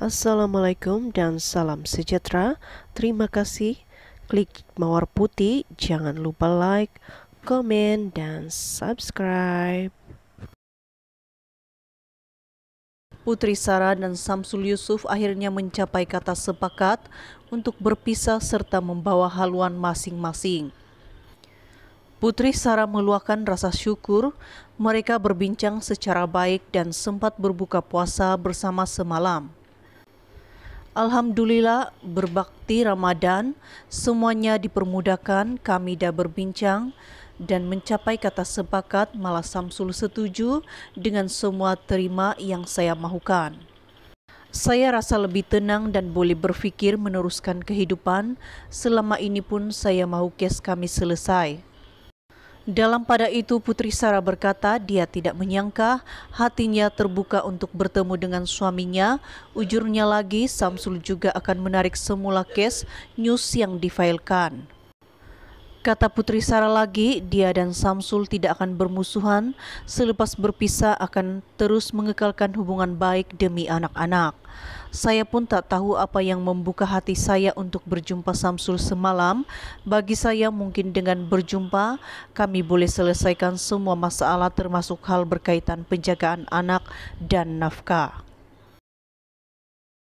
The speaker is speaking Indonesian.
Assalamualaikum dan salam sejahtera. Terima kasih. Klik mawar putih. Jangan lupa like, komen, dan subscribe. Putri Sarah dan Samsul Yusuf akhirnya mencapai kata sepakat untuk berpisah serta membawa haluan masing-masing. Putri Sarah meluahkan rasa syukur, mereka berbincang secara baik dan sempat berbuka puasa bersama semalam. Alhamdulillah berbakti Ramadan semuanya dipermudahkan kami dah berbincang dan mencapai kata sepakat malah Samsul setuju dengan semua terima yang saya mahukan. Saya rasa lebih tenang dan boleh berfikir meneruskan kehidupan selama ini pun saya mahu kes kami selesai. Dalam pada itu Putri Sara berkata dia tidak menyangka hatinya terbuka untuk bertemu dengan suaminya. Ujurnya lagi Samsul juga akan menarik semula kes news yang difailkan. Kata Putri Sara lagi, dia dan Samsul tidak akan bermusuhan, selepas berpisah akan terus mengekalkan hubungan baik demi anak-anak. Saya pun tak tahu apa yang membuka hati saya untuk berjumpa Samsul semalam. Bagi saya mungkin dengan berjumpa, kami boleh selesaikan semua masalah termasuk hal berkaitan penjagaan anak dan nafkah.